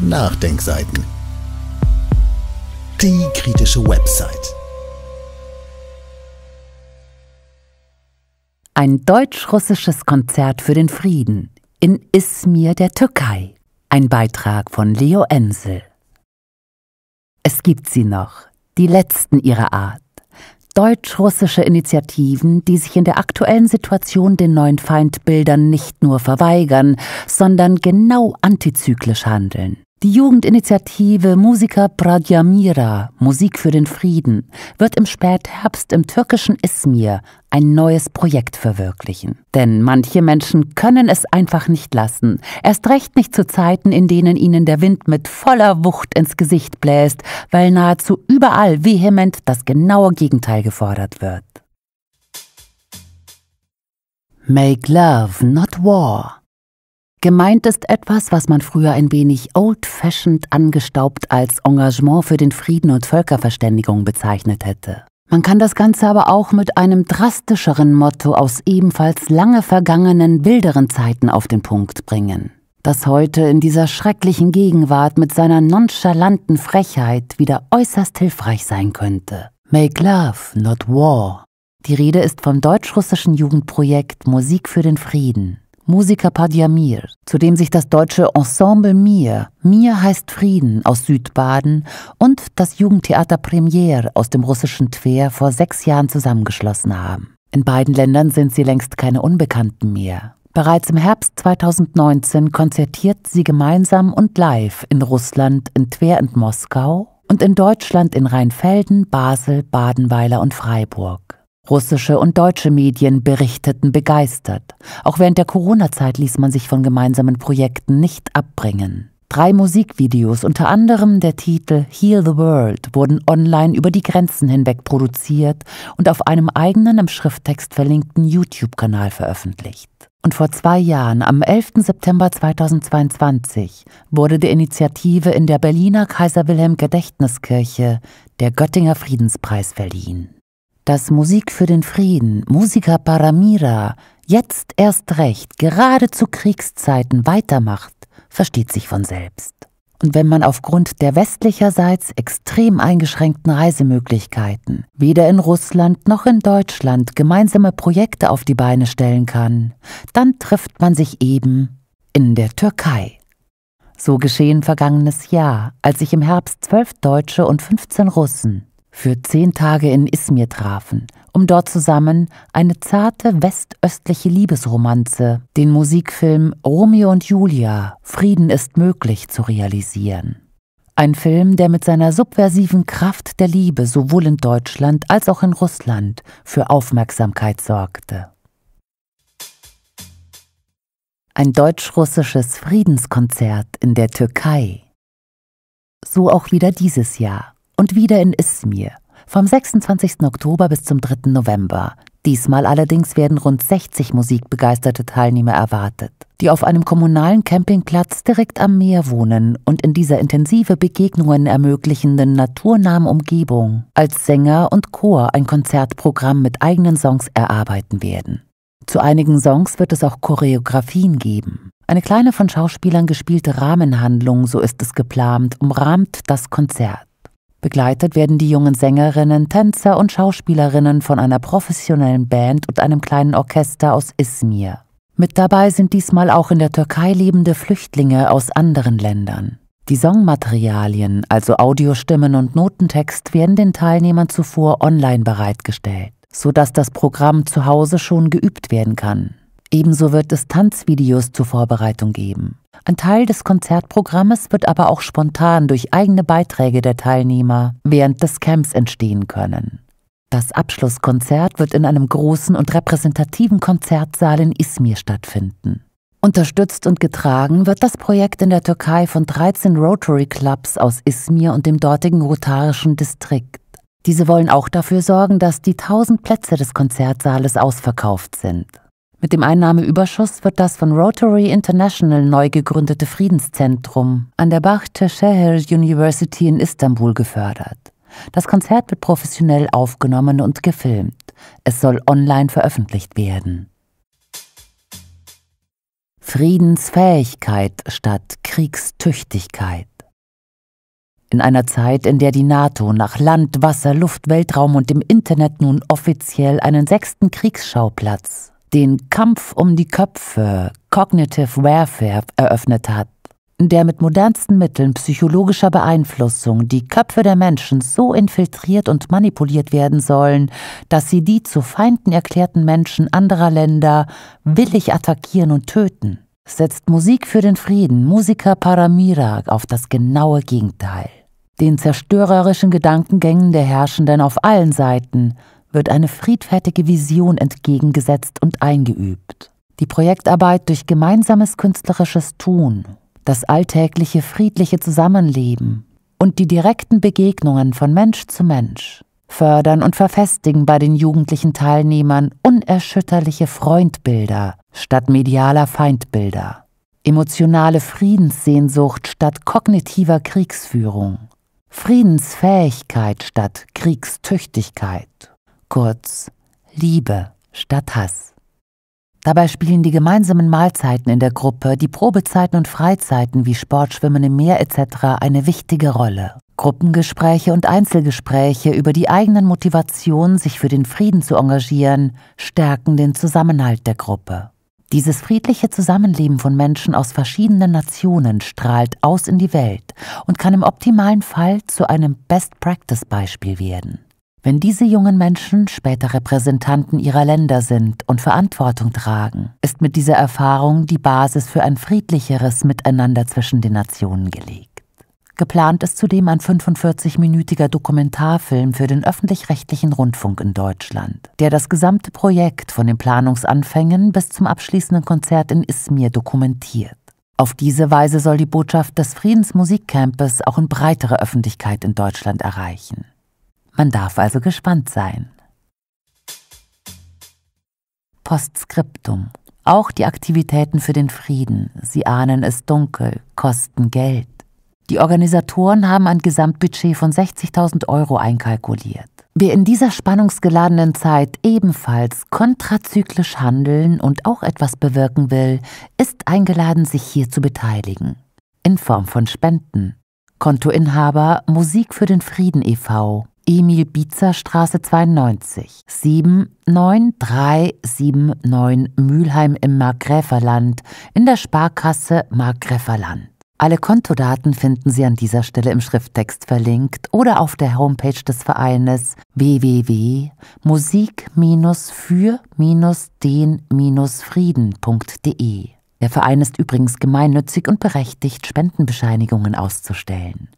Nachdenkseiten. Die kritische Website. Ein deutsch-russisches Konzert für den Frieden in Izmir der Türkei. Ein Beitrag von Leo Ensel. Es gibt sie noch, die letzten ihrer Art. Deutsch-russische Initiativen, die sich in der aktuellen Situation den neuen Feindbildern nicht nur verweigern, sondern genau antizyklisch handeln. Die Jugendinitiative Musica Pradyamira, Musik für den Frieden, wird im Spätherbst im türkischen Izmir ein neues Projekt verwirklichen. Denn manche Menschen können es einfach nicht lassen, erst recht nicht zu Zeiten, in denen ihnen der Wind mit voller Wucht ins Gesicht bläst, weil nahezu überall vehement das genaue Gegenteil gefordert wird. Make love, not war. Gemeint ist etwas, was man früher ein wenig old-fashioned angestaubt als Engagement für den Frieden und Völkerverständigung bezeichnet hätte. Man kann das Ganze aber auch mit einem drastischeren Motto aus ebenfalls lange vergangenen, wilderen Zeiten auf den Punkt bringen. Das heute in dieser schrecklichen Gegenwart mit seiner nonchalanten Frechheit wieder äußerst hilfreich sein könnte. Make Love, not War. Die Rede ist vom deutsch-russischen Jugendprojekt Musik für den Frieden. Musiker Padja Mir, zu dem sich das deutsche Ensemble Mir, Mir heißt Frieden aus Südbaden und das Jugendtheater Premier aus dem russischen Twer vor sechs Jahren zusammengeschlossen haben. In beiden Ländern sind sie längst keine Unbekannten mehr. Bereits im Herbst 2019 konzertiert sie gemeinsam und live in Russland in Twer und Moskau und in Deutschland in Rheinfelden, Basel, Badenweiler und Freiburg. Russische und deutsche Medien berichteten begeistert. Auch während der Corona-Zeit ließ man sich von gemeinsamen Projekten nicht abbringen. Drei Musikvideos, unter anderem der Titel Heal the World, wurden online über die Grenzen hinweg produziert und auf einem eigenen im Schrifttext verlinkten YouTube-Kanal veröffentlicht. Und vor zwei Jahren, am 11. September 2022, wurde der Initiative in der Berliner Kaiser Wilhelm Gedächtniskirche der Göttinger Friedenspreis verliehen dass Musik für den Frieden, Musica Paramira, jetzt erst recht, gerade zu Kriegszeiten weitermacht, versteht sich von selbst. Und wenn man aufgrund der westlicherseits extrem eingeschränkten Reisemöglichkeiten weder in Russland noch in Deutschland gemeinsame Projekte auf die Beine stellen kann, dann trifft man sich eben in der Türkei. So geschehen vergangenes Jahr, als sich im Herbst zwölf Deutsche und 15 Russen für zehn Tage in Izmir trafen, um dort zusammen eine zarte westöstliche Liebesromanze, den Musikfilm Romeo und Julia, Frieden ist möglich zu realisieren. Ein Film, der mit seiner subversiven Kraft der Liebe sowohl in Deutschland als auch in Russland für Aufmerksamkeit sorgte. Ein deutsch-russisches Friedenskonzert in der Türkei. So auch wieder dieses Jahr und wieder in Ismir, vom 26. Oktober bis zum 3. November. Diesmal allerdings werden rund 60 musikbegeisterte Teilnehmer erwartet, die auf einem kommunalen Campingplatz direkt am Meer wohnen und in dieser intensive Begegnungen ermöglichenden naturnahen Umgebung als Sänger und Chor ein Konzertprogramm mit eigenen Songs erarbeiten werden. Zu einigen Songs wird es auch Choreografien geben. Eine kleine von Schauspielern gespielte Rahmenhandlung, so ist es geplant, umrahmt das Konzert. Begleitet werden die jungen Sängerinnen, Tänzer und Schauspielerinnen von einer professionellen Band und einem kleinen Orchester aus Izmir. Mit dabei sind diesmal auch in der Türkei lebende Flüchtlinge aus anderen Ländern. Die Songmaterialien, also Audiostimmen und Notentext, werden den Teilnehmern zuvor online bereitgestellt, sodass das Programm zu Hause schon geübt werden kann. Ebenso wird es Tanzvideos zur Vorbereitung geben. Ein Teil des Konzertprogrammes wird aber auch spontan durch eigene Beiträge der Teilnehmer während des Camps entstehen können. Das Abschlusskonzert wird in einem großen und repräsentativen Konzertsaal in Izmir stattfinden. Unterstützt und getragen wird das Projekt in der Türkei von 13 Rotary Clubs aus Izmir und dem dortigen rotarischen Distrikt. Diese wollen auch dafür sorgen, dass die 1000 Plätze des Konzertsaales ausverkauft sind. Mit dem Einnahmeüberschuss wird das von Rotary International neu gegründete Friedenszentrum an der Bachte Şehir University in Istanbul gefördert. Das Konzert wird professionell aufgenommen und gefilmt. Es soll online veröffentlicht werden. Friedensfähigkeit statt Kriegstüchtigkeit. In einer Zeit, in der die NATO nach Land, Wasser, Luft, Weltraum und dem Internet nun offiziell einen sechsten Kriegsschauplatz den Kampf um die Köpfe, Cognitive Warfare, eröffnet hat, der mit modernsten Mitteln psychologischer Beeinflussung die Köpfe der Menschen so infiltriert und manipuliert werden sollen, dass sie die zu Feinden erklärten Menschen anderer Länder willig attackieren und töten, setzt Musik für den Frieden, Musiker Paramira, auf das genaue Gegenteil. Den zerstörerischen Gedankengängen der Herrschenden auf allen Seiten wird eine friedfertige Vision entgegengesetzt und eingeübt. Die Projektarbeit durch gemeinsames künstlerisches Tun, das alltägliche friedliche Zusammenleben und die direkten Begegnungen von Mensch zu Mensch fördern und verfestigen bei den jugendlichen Teilnehmern unerschütterliche Freundbilder statt medialer Feindbilder, emotionale Friedenssehnsucht statt kognitiver Kriegsführung, Friedensfähigkeit statt Kriegstüchtigkeit. Kurz, Liebe statt Hass. Dabei spielen die gemeinsamen Mahlzeiten in der Gruppe, die Probezeiten und Freizeiten wie Sportschwimmen im Meer etc. eine wichtige Rolle. Gruppengespräche und Einzelgespräche über die eigenen Motivationen, sich für den Frieden zu engagieren, stärken den Zusammenhalt der Gruppe. Dieses friedliche Zusammenleben von Menschen aus verschiedenen Nationen strahlt aus in die Welt und kann im optimalen Fall zu einem Best-Practice-Beispiel werden wenn diese jungen Menschen später Repräsentanten ihrer Länder sind und Verantwortung tragen, ist mit dieser Erfahrung die Basis für ein friedlicheres Miteinander zwischen den Nationen gelegt. Geplant ist zudem ein 45-minütiger Dokumentarfilm für den öffentlich-rechtlichen Rundfunk in Deutschland, der das gesamte Projekt von den Planungsanfängen bis zum abschließenden Konzert in Izmir dokumentiert. Auf diese Weise soll die Botschaft des Friedensmusikcampes auch in breitere Öffentlichkeit in Deutschland erreichen. Man darf also gespannt sein. Postskriptum. Auch die Aktivitäten für den Frieden, sie ahnen es dunkel, kosten Geld. Die Organisatoren haben ein Gesamtbudget von 60.000 Euro einkalkuliert. Wer in dieser spannungsgeladenen Zeit ebenfalls kontrazyklisch handeln und auch etwas bewirken will, ist eingeladen, sich hier zu beteiligen. In Form von Spenden. Kontoinhaber Musik für den Frieden e.V. Emil-Bietzer-Straße 92, 79379 Mülheim im Markgräferland in der Sparkasse Markgräferland. Alle Kontodaten finden Sie an dieser Stelle im Schrifttext verlinkt oder auf der Homepage des Vereines www.musik-für-den-frieden.de. Der Verein ist übrigens gemeinnützig und berechtigt, Spendenbescheinigungen auszustellen.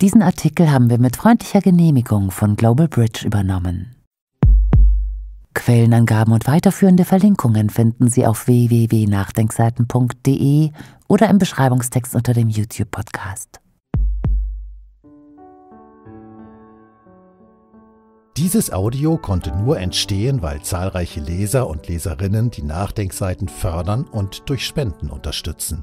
Diesen Artikel haben wir mit freundlicher Genehmigung von Global Bridge übernommen. Quellenangaben und weiterführende Verlinkungen finden Sie auf www.nachdenkseiten.de oder im Beschreibungstext unter dem YouTube-Podcast. Dieses Audio konnte nur entstehen, weil zahlreiche Leser und Leserinnen die Nachdenkseiten fördern und durch Spenden unterstützen.